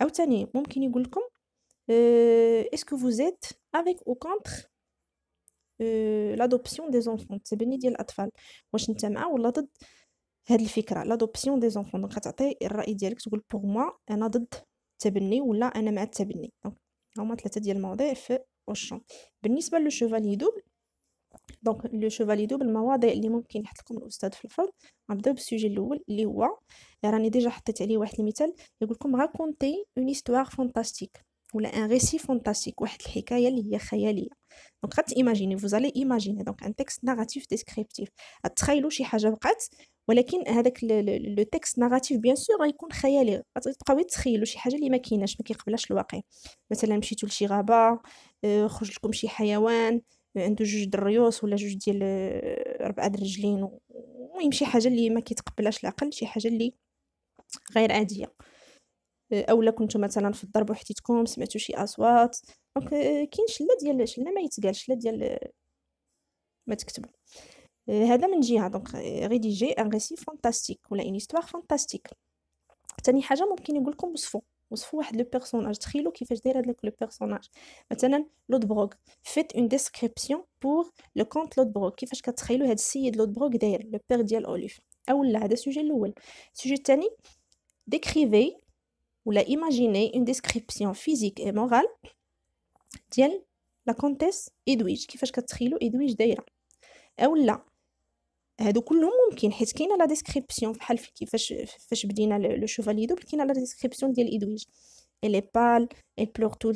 عاوتاني ممكن يقول لكم اسكو فو زيت افيك او كونتر لادوبسيون دي زونفون التبني ديال الاطفال واش نتا مع ولا ضد هاد الفكره لادوبسيون دي زونفون دونك غتعطي الراي ديالك تقول بوغ موا انا ضد التبني ولا انا مع التبني دونك هما ثلاثه ديال المواضيع في اوشون بالنسبه لو شوفالي دوبل دونك لو شوفاليدو بالمواضيع اللي ممكن يحط لكم الاستاذ في الفرض غنبداو بالسوجي الاول اللي هو يعني راني ديجا حطيت عليه واحد المثال يقول لكم راكونتي اون استوار فانتاستيك ولا ان ريسي فانتاستيك واحد الحكايه اللي هي خياليه دونك ايماجيني فوز علي ايماجيني دونك ان تيكست ناراتيف ديسكريبتيف تخيلوا شي حاجه وقعت ولكن هذاك لو تيكست ناراتيف بيان سور غيكون خيالي غتبقاو تخيلوا شي حاجه اللي ما كايناش ما كيقبلهاش الواقع مثلا مشيتو لشي غابه آه، خرج لكم شي حيوان عنده جوج دريوس ولا جوج ديال آه، ربعه الرجلين المهم شي حاجه اللي ما كيتقبلهاش العقل شي حاجه اللي غير عاديه آه، اولا كنتو مثلا في الضرب وحديتكم سمعتو شي اصوات دونك آه، كاين شله ديال شله ما يتقال شله ديال ما تكتب هذا من جهه دونك ريديجي ان ريسي فانتاستيك ولا ان استوار فانتاستيك ثاني حاجه ممكن يقول لكم وصفو ou le personnage Trilo qui fait déjà avec le personnage. Maintenant, Lodbrog, faites une description pour le comte Lodbrog qui fait qu'à Trilo, il dit aussi Lodbrog d'ailleurs, le père Dial Olive. Et où là, des sujets sujet Sujetani, décrivez, ou l'imaginez, une description physique et morale de la comtesse Edwige qui fait qu'à Trilo, Edouis d'ailleurs. Et là? هادو كلهم ممكن حيت كاينه لا ديسكريبسيون بحال كيفاش فاش بدينا لو شوفالي دوبل كاينه لا ديسكريبسيون ديال ادويج الي بال pâle elle طول tout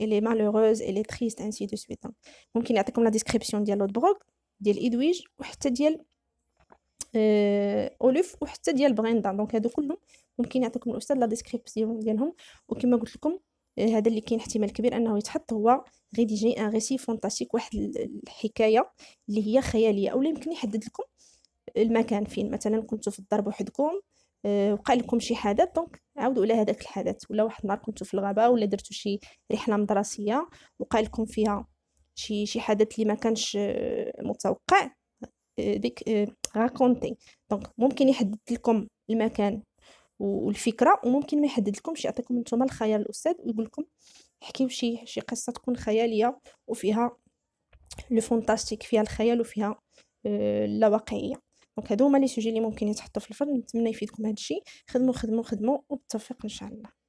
الي temps الي est انسي دو est ممكن يعطيكم لا ديسكريبسيون ديال لود بروك ديال ادويج وحتى ديال أه... اولف وحتى ديال بريندا دونك هادو كلهم ممكن يعطيكم الاستاذ لا ديسكريبسيون ديالهم وكما قلت لكم هذا اللي كاين احتمال كبير انه يتحط هو غيديجي ان غيسي فونتاستيك واحد الحكايه اللي هي خياليه اولا يمكن يحدد لكم المكان فين مثلا كنتو في الدار بوحدكم آه، وقع لكم شي حدث دونك عاودوا على هذاك الحدث ولا واحد النهار كنتو في الغابه ولا درتو شي رحله مدرسيه وقع لكم فيها شي شي حدث اللي ما كانش آه، متوقع آه، ديك راكونتي دونك ممكن يحدد لكم المكان والفكره وممكن ما يحدد لكمش يعطيكم نتوما الخيال الاستاذ ويقول لكم حكيو شي شي قصه تكون خياليه وفيها لو فونتاستيك فيها الخيال وفيها آه، لا واقعيه دونك هادو هما لي سوجي اللي ممكن يتحطوا في الفرن نتمنى يفيدكم هادشي خدموا خدموا خدموا وبالتوفيق ان شاء الله